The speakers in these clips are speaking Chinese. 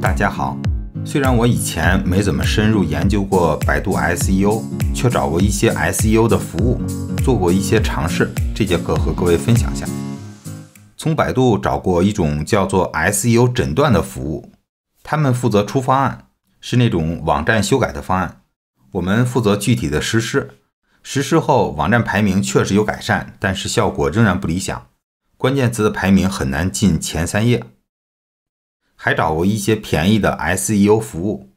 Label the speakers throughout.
Speaker 1: 大家好，虽然我以前没怎么深入研究过百度 SEO，却找过一些 SEO 的服务，做过一些尝试。这节课和各位分享下。从百度找过一种叫做 SEO 诊断的服务，他们负责出方案，是那种网站修改的方案，我们负责具体的实施。实施后，网站排名确实有改善，但是效果仍然不理想，关键词的排名很难进前三页。还找过一些便宜的 SEO 服务，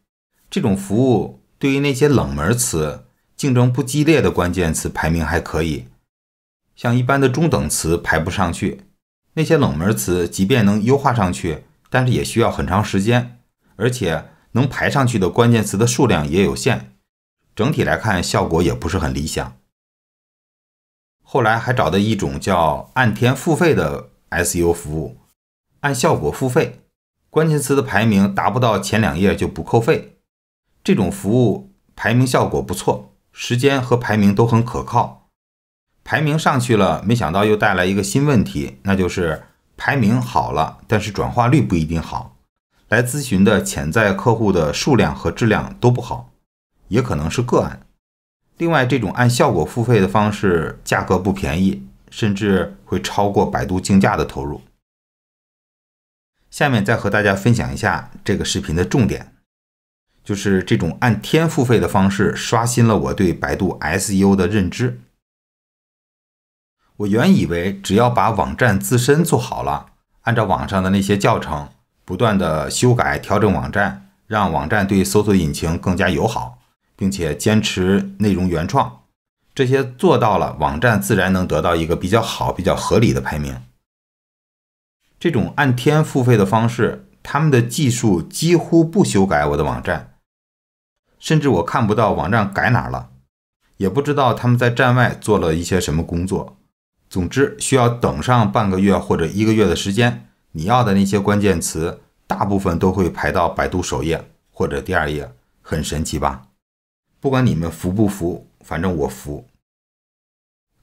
Speaker 1: 这种服务对于那些冷门词、竞争不激烈的关键词排名还可以，像一般的中等词排不上去。那些冷门词即便能优化上去，但是也需要很长时间，而且能排上去的关键词的数量也有限，整体来看效果也不是很理想。后来还找到一种叫按天付费的 SEO 服务，按效果付费。关键词的排名达不到前两页就不扣费，这种服务排名效果不错，时间和排名都很可靠。排名上去了，没想到又带来一个新问题，那就是排名好了，但是转化率不一定好。来咨询的潜在客户的数量和质量都不好，也可能是个案。另外，这种按效果付费的方式价格不便宜，甚至会超过百度竞价的投入。下面再和大家分享一下这个视频的重点，就是这种按天付费的方式刷新了我对百度 SEO 的认知。我原以为只要把网站自身做好了，按照网上的那些教程不断的修改调整网站，让网站对搜索引擎更加友好，并且坚持内容原创，这些做到了，网站自然能得到一个比较好、比较合理的排名。这种按天付费的方式，他们的技术几乎不修改我的网站，甚至我看不到网站改哪了，也不知道他们在站外做了一些什么工作。总之，需要等上半个月或者一个月的时间，你要的那些关键词大部分都会排到百度首页或者第二页，很神奇吧？不管你们服不服，反正我服。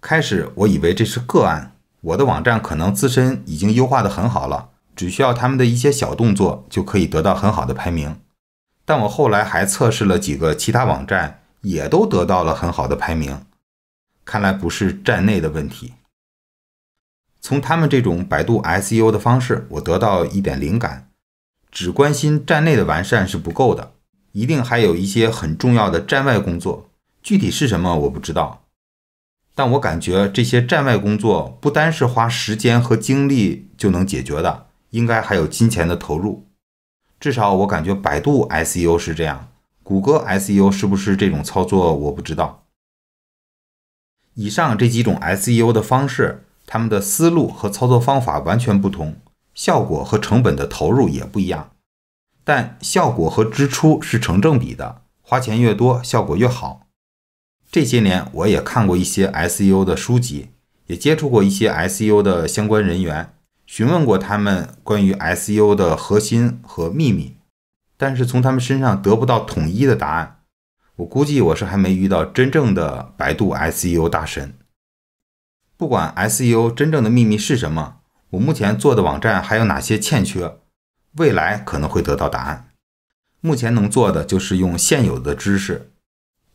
Speaker 1: 开始我以为这是个案。我的网站可能自身已经优化的很好了，只需要他们的一些小动作就可以得到很好的排名。但我后来还测试了几个其他网站，也都得到了很好的排名，看来不是站内的问题。从他们这种百度 SEO 的方式，我得到一点灵感：只关心站内的完善是不够的，一定还有一些很重要的站外工作。具体是什么，我不知道。但我感觉这些站外工作不单是花时间和精力就能解决的，应该还有金钱的投入。至少我感觉百度 SEO 是这样，谷歌 SEO 是不是这种操作我不知道。以上这几种 SEO 的方式，他们的思路和操作方法完全不同，效果和成本的投入也不一样，但效果和支出是成正比的，花钱越多，效果越好。这些年，我也看过一些 SEO 的书籍，也接触过一些 SEO 的相关人员，询问过他们关于 SEO 的核心和秘密，但是从他们身上得不到统一的答案。我估计我是还没遇到真正的百度 SEO 大神。不管 SEO 真正的秘密是什么，我目前做的网站还有哪些欠缺，未来可能会得到答案。目前能做的就是用现有的知识。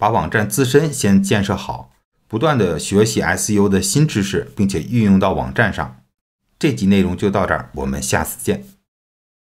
Speaker 1: 把网站自身先建设好，不断的学习 SEO 的新知识，并且运用到网站上。这集内容就到这儿，我们下次见。